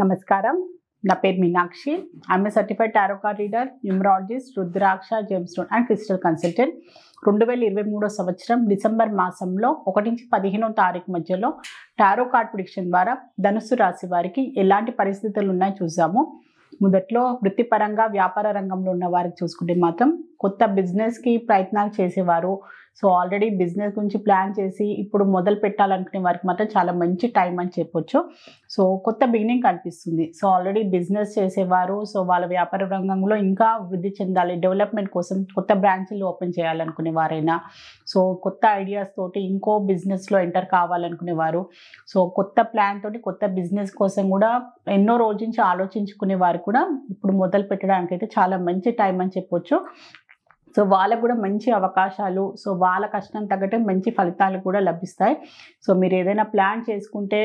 నమస్కారం నా పేరు Meenakshi a certified tarot card reader numerologist rudraksha gemstone and crystal consultant రెండు వేల ఇరవై మూడో సంవత్సరం డిసెంబర్ మాసంలో ఒకటి నుంచి పదిహేనో తారీఖు మధ్యలో టారో కార్డ్ ప్రిడిక్షన్ ద్వారా ధనుసు రాశి వారికి ఎలాంటి పరిస్థితులు ఉన్నాయో చూసాము మొదట్లో వృత్తిపరంగా వ్యాపార రంగంలో ఉన్న వారికి చూసుకుంటే మాత్రం కొత్త బిజినెస్కి ప్రయత్నాలు చేసేవారు సో ఆల్రెడీ బిజినెస్ గురించి ప్లాన్ చేసి ఇప్పుడు మొదలు పెట్టాలనుకునే వారికి మాత్రం చాలా మంచి టైం అని చెప్పొచ్చు సో కొత్త బిగినింగ్ కనిపిస్తుంది సో ఆల్రెడీ బిజినెస్ చేసేవారు సో వాళ్ళ వ్యాపార రంగంలో ఇంకా వృద్ధి చెందాలి డెవలప్మెంట్ కోసం కొత్త బ్రాంచ్లు ఓపెన్ చేయాలనుకునే వారైనా సో కొత్త ఐడియాస్ తోటి ఇంకో బిజినెస్లో ఎంటర్ కావాలనుకునేవారు సో కొత్త ప్లాన్ తోటి కొత్త బిజినెస్ కోసం కూడా ఎన్నో రోజు నుంచి ఆలోచించుకునే వారు కూడా ఇప్పుడు మొదలు పెట్టడానికి అయితే చాలా మంచి టైం అని చెప్పొచ్చు సో వాళ్ళకు కూడా మంచి అవకాశాలు సో వాళ్ళ కష్టం తగ్గట్టు మంచి ఫలితాలు కూడా లభిస్తాయి సో మీరు ఏదైనా ప్లాన్ చేసుకుంటే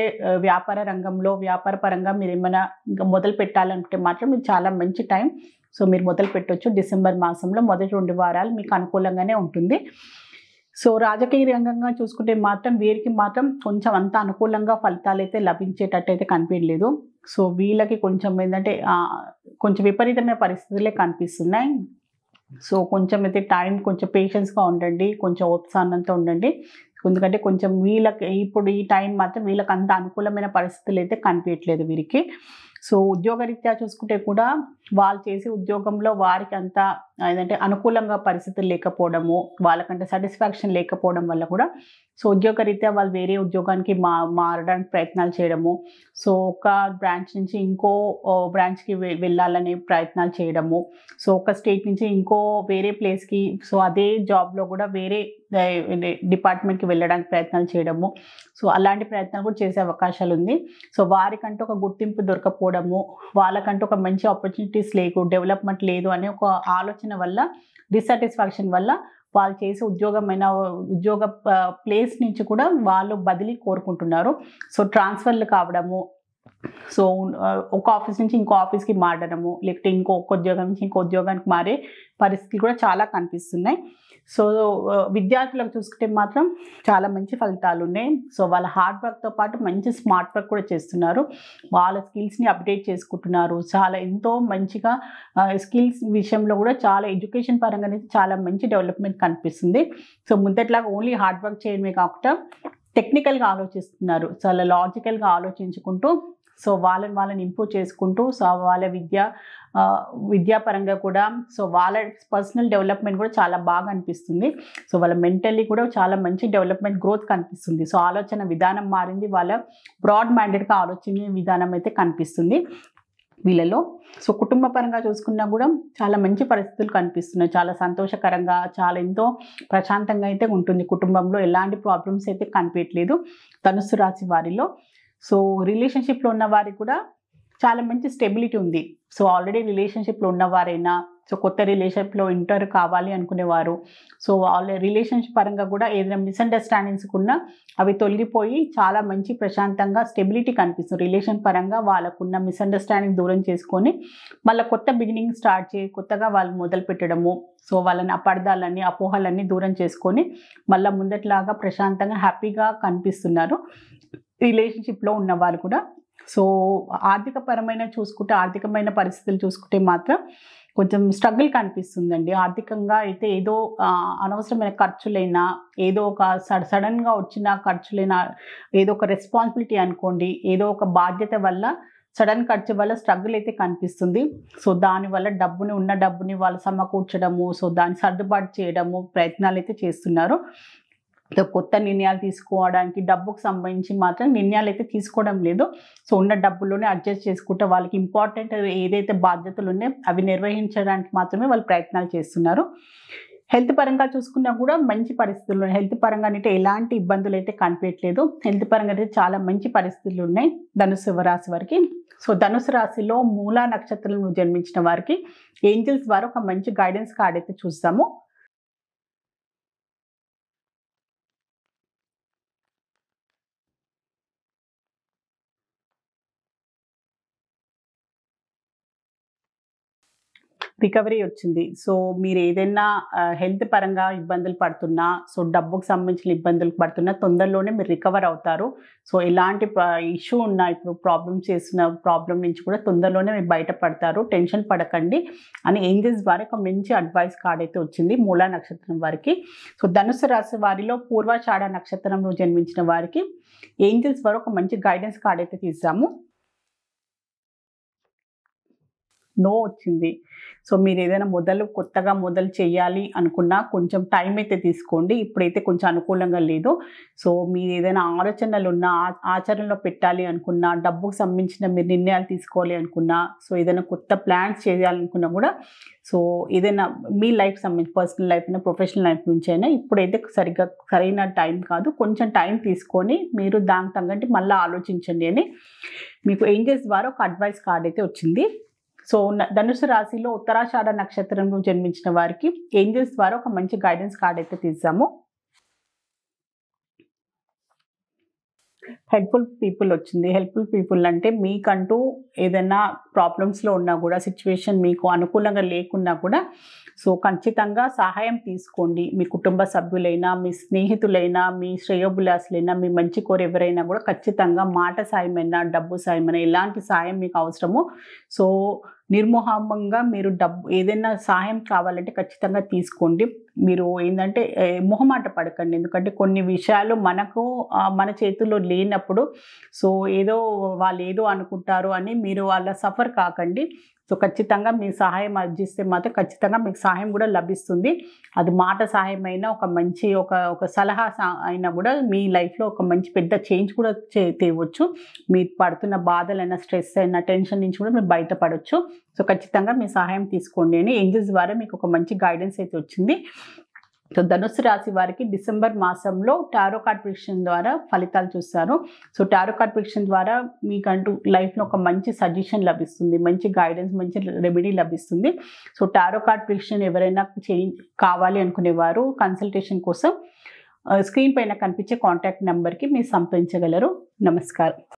వ్యాపార రంగంలో వ్యాపార పరంగా మీరు ఏమైనా ఇంకా మొదలు పెట్టాలనుకుంటే మాత్రం మీరు చాలా మంచి టైం సో మీరు మొదలు పెట్టవచ్చు డిసెంబర్ మాసంలో మొదటి రెండు వారాలు మీకు అనుకూలంగానే ఉంటుంది సో రాజకీయ రంగంగా చూసుకుంటే మాత్రం వీరికి మాత్రం కొంచెం అంత అనుకూలంగా ఫలితాలు అయితే లభించేటట్టు అయితే కనిపించలేదు సో వీళ్ళకి కొంచెం ఏంటంటే కొంచెం విపరీతమైన పరిస్థితులే కనిపిస్తున్నాయి సో కొంచెం అయితే టైం కొంచెం పేషెన్స్గా ఉండండి కొంచెం ఉత్సాహంతో ఉండండి ఎందుకంటే కొంచెం వీళ్ళకి ఇప్పుడు ఈ టైం మాత్రం వీళ్ళకి అంత అనుకూలమైన పరిస్థితులు అయితే కనిపించట్లేదు వీరికి సో ఉద్యోగరీత్యా చూసుకుంటే కూడా వాళ్ళు చేసే ఉద్యోగంలో వారికి అంత ఏంటంటే అనుకూలంగా పరిస్థితులు లేకపోవడము వాళ్ళకంటే సాటిస్ఫాక్షన్ లేకపోవడం వల్ల కూడా సో ఉద్యోగరీత్యా వాళ్ళు వేరే ఉద్యోగానికి మా మారడానికి ప్రయత్నాలు చేయడము సో ఒక బ్రాంచ్ నుంచి ఇంకో బ్రాంచ్కి వెళ్ళాలనే ప్రయత్నాలు చేయడము సో ఒక స్టేట్ నుంచి ఇంకో వేరే ప్లేస్కి సో అదే జాబ్లో కూడా వేరే డిపార్ట్మెంట్కి వెళ్ళడానికి ప్రయత్నాలు చేయడము సో అలాంటి ప్రయత్నాలు కూడా చేసే అవకాశాలు ఉంది సో వారికంటూ ఒక గుర్తింపు దొరకపోవడము వాళ్ళకంటూ ఒక మంచి ఆపర్చునిటీ ఆపర్చునిటీస్ లేవు డెవలప్మెంట్ లేదు అనే ఒక ఆలోచన వల్ల డిస్సాటిస్ఫాక్షన్ వల్ల వాళ్ళు చేసే ఉద్యోగమైన ఉద్యోగ ప్లేస్ నుంచి కూడా వాళ్ళు బదిలీ కోరుకుంటున్నారు సో ట్రాన్స్ఫర్లు కావడము సో ఒక ఆఫీస్ నుంచి ఇంకో ఆఫీస్కి మారడము లేకపోతే ఇంకో ఉద్యోగం నుంచి ఇంకో ఉద్యోగానికి మారే పరిస్థితులు కూడా చాలా కనిపిస్తున్నాయి సో విద్యార్థులకు చూసుకుంటే మాత్రం చాలా మంచి ఫలితాలు ఉన్నాయి సో వాళ్ళ హార్డ్ వర్క్తో పాటు మంచి స్మార్ట్ వర్క్ కూడా చేస్తున్నారు వాళ్ళ స్కిల్స్ని అప్డేట్ చేసుకుంటున్నారు చాలా ఎంతో మంచిగా స్కిల్స్ విషయంలో కూడా చాలా ఎడ్యుకేషన్ పరంగా చాలా మంచి డెవలప్మెంట్ కనిపిస్తుంది సో ముందట్లాగా ఓన్లీ హార్డ్ వర్క్ చేయడమే కాకుండా టెక్నికల్గా ఆలోచిస్తున్నారు చాలా లాజికల్గా ఆలోచించుకుంటూ సో వాళ్ళని వాళ్ళని ఇంప్రూవ్ చేసుకుంటూ సో వాళ్ళ విద్య విద్యాపరంగా కూడా సో వాళ్ళ పర్సనల్ డెవలప్మెంట్ కూడా చాలా బాగా అనిపిస్తుంది సో వాళ్ళ మెంటల్లీ కూడా చాలా మంచి డెవలప్మెంట్ గ్రోత్ కనిపిస్తుంది సో ఆలోచన విధానం మారింది వాళ్ళ బ్రాడ్ మైండెడ్గా ఆలోచన విధానం అయితే కనిపిస్తుంది వీళ్ళలో సో కుటుంబ పరంగా చూసుకున్నా కూడా చాలా మంచి పరిస్థితులు కనిపిస్తున్నాయి చాలా సంతోషకరంగా చాలా ఎంతో ప్రశాంతంగా అయితే ఉంటుంది కుటుంబంలో ఎలాంటి ప్రాబ్లమ్స్ అయితే కనిపించట్లేదు ధనుసు రాశి వారిలో సో రిలేషన్షిప్లో ఉన్న వారికి కూడా చాలా మంచి స్టెబిలిటీ ఉంది సో ఆల్రెడీ రిలేషన్షిప్లో ఉన్నవారైనా సో కొత్త రిలేషన్షిప్లో ఇంటర్ కావాలి అనుకునేవారు సో వాళ్ళ రిలేషన్షిప్ పరంగా కూడా ఏదైనా మిస్అండర్స్టాండింగ్స్ ఉన్నా అవి తొలగిపోయి చాలా మంచి ప్రశాంతంగా స్టెబిలిటీ కనిపిస్తుంది రిలేషన్ పరంగా వాళ్ళకున్న మిస్అండర్స్టాండింగ్ దూరం చేసుకొని మళ్ళీ కొత్త బిగినింగ్ స్టార్ట్ చేయి కొత్తగా వాళ్ళు మొదలు పెట్టడము సో వాళ్ళని అపార్థాలని అపోహలన్నీ దూరం చేసుకొని మళ్ళీ ముందట్లాగా ప్రశాంతంగా హ్యాపీగా కనిపిస్తున్నారు రిలేషన్షిప్లో ఉన్న వాళ్ళు కూడా సో ఆర్థిక పరమైన చూసుకుంటే ఆర్థికమైన పరిస్థితులు చూసుకుంటే మాత్రం కొంచెం స్ట్రగుల్ కనిపిస్తుందండి ఆర్థికంగా అయితే ఏదో అనవసరమైన ఖర్చులైనా ఏదో ఒక సడన్గా వచ్చిన ఖర్చులైనా ఏదో ఒక రెస్పాన్సిబిలిటీ అనుకోండి ఏదో ఒక బాధ్యత వల్ల సడన్ ఖర్చు వల్ల స్ట్రగుల్ అయితే కనిపిస్తుంది సో దానివల్ల డబ్బుని ఉన్న డబ్బుని వాళ్ళు సమకూర్చడము సో దాన్ని సర్దుబాటు చేయడము ప్రయత్నాలు అయితే చేస్తున్నారు కొత్త నిర్ణయాలు తీసుకోవడానికి డబ్బుకు సంబంధించి మాత్రం నిర్ణయాలు అయితే తీసుకోవడం లేదు సో ఉన్న డబ్బులోనే అడ్జస్ట్ చేసుకుంటే వాళ్ళకి ఇంపార్టెంట్ ఏదైతే బాధ్యతలు ఉన్నాయో అవి నిర్వహించడానికి మాత్రమే వాళ్ళు ప్రయత్నాలు చేస్తున్నారు హెల్త్ పరంగా చూసుకున్నా కూడా మంచి పరిస్థితులు హెల్త్ పరంగా అంటే ఎలాంటి ఇబ్బందులు అయితే కనిపించట్లేదు హెల్త్ పరంగా అయితే చాలా మంచి పరిస్థితులు ఉన్నాయి ధనుసు రాశి వారికి సో ధనుసు రాశిలో మూలా నక్షత్రం జన్మించిన వారికి ఏంజిల్స్ ద్వారా ఒక మంచి గైడెన్స్ కార్డ్ అయితే చూస్తాము రికవరీ వచ్చింది సో మీరు ఏదైనా హెల్త్ పరంగా ఇబ్బందులు పడుతున్నా సో డబ్బుకు సంబంధించిన ఇబ్బందులు పడుతున్నా తొందరలోనే మీరు రికవర్ అవుతారు సో ఎలాంటి ఇష్యూ ఉన్నా ఇప్పుడు ప్రాబ్లమ్ చేసిన ప్రాబ్లం నుంచి కూడా తొందరలోనే మీరు బయటపడతారు టెన్షన్ పడకండి అని ఏంజెస్ వారి ఒక మంచి అడ్వైస్ కార్డ్ అయితే వచ్చింది మూలా నక్షత్రం వారికి సో ధనుసు రాశి వారిలో పూర్వాషాఢ నక్షత్రంలో జన్మించిన వారికి ఏంజెల్స్ వారు ఒక మంచి గైడెన్స్ కార్డ్ అయితే తీసాము నో వచ్చింది సో మీరు ఏదైనా మొదలు కొత్తగా మొదలు చేయాలి అనుకున్నా కొంచెం టైం అయితే తీసుకోండి ఇప్పుడైతే కొంచెం అనుకూలంగా లేదు సో మీరు ఏదైనా ఆలోచనలు ఉన్నా ఆచరణలో పెట్టాలి అనుకున్నా డబ్బుకు సంబంధించిన మీరు నిర్ణయాలు తీసుకోవాలి అనుకున్నా సో ఏదైనా కొత్త ప్లాన్స్ చేయాలనుకున్నా కూడా సో ఏదైనా మీ లైఫ్ సంబంధించి పర్సనల్ లైఫ్ అయినా ప్రొఫెషనల్ లైఫ్ నుంచి అయినా ఇప్పుడైతే సరిగ్గా సరైన టైం కాదు కొంచెం టైం తీసుకొని మీరు దానికి తగ్గట్టు మళ్ళీ ఆలోచించండి అని మీకు ఏంజెస్ ద్వారా ఒక అడ్వైస్ కార్డ్ అయితే వచ్చింది సో ధనుసు రాశిలో ఉత్తరాషాఢ నక్షత్రంలో జన్మించిన వారికి ఏంజల్స్ ద్వారా ఒక మంచి గైడెన్స్ కార్డ్ అయితే తీసాము హెల్ప్ఫుల్ పీపుల్ వచ్చింది హెల్ప్ఫుల్ పీపుల్ అంటే మీకంటూ ఏదైనా ప్రాబ్లమ్స్లో ఉన్నా కూడా సిచ్యువేషన్ మీకు అనుకూలంగా లేకున్నా కూడా సో ఖచ్చితంగా సహాయం తీసుకోండి మీ కుటుంబ సభ్యులైనా మీ స్నేహితులైనా మీ శ్రేయోభిలాసులైనా మీ మంచి కోరు ఎవరైనా కూడా ఖచ్చితంగా మాట సాయమైనా డబ్బు సాయమైనా ఎలాంటి సాయం మీకు అవసరమో సో నిర్మోహంగా మీరు డబ్బు ఏదైనా సహాయం కావాలంటే ఖచ్చితంగా తీసుకోండి మీరు ఏంటంటే మొహమాట పడకండి ఎందుకంటే కొన్ని విషయాలు మనకు మన చేతుల్లో లేనప్పుడు సో ఏదో వాళ్ళు ఏదో అనుకుంటారు అని మీరు వాళ్ళ సఫర్ కాకండి సో ఖచ్చితంగా మీ సహాయం అర్జిస్తే మాత్రం ఖచ్చితంగా మీకు సహాయం కూడా లభిస్తుంది అది మాట సహాయం అయినా ఒక మంచి ఒక ఒక సలహా అయినా కూడా మీ లైఫ్లో ఒక మంచి పెద్ద చేంజ్ కూడా తేవచ్చు మీరు పడుతున్న బాధలైనా స్ట్రెస్ అయినా టెన్షన్ నుంచి కూడా మీరు బయటపడవచ్చు సో ఖచ్చితంగా మీ సహాయం తీసుకోండి అని ఏంజల్స్ ద్వారా మీకు ఒక మంచి గైడెన్స్ అయితే వచ్చింది సో ధనుసు రాశి వారికి డిసెంబర్ మాసంలో టారో కార్పొరేషన్ ద్వారా ఫలితాలు చూస్తారు సో టారో కార్పొరేషన్ ద్వారా మీకంటూ లైఫ్లో ఒక మంచి సజెషన్ లభిస్తుంది మంచి గైడెన్స్ మంచి రెమెడీ లభిస్తుంది సో టారో కార్పొరేషన్ ఎవరైనా చేంజ్ కావాలి అనుకునేవారు కన్సల్టేషన్ కోసం స్క్రీన్ పైన కనిపించే కాంటాక్ట్ నెంబర్కి మీరు సంప్రదించగలరు నమస్కారం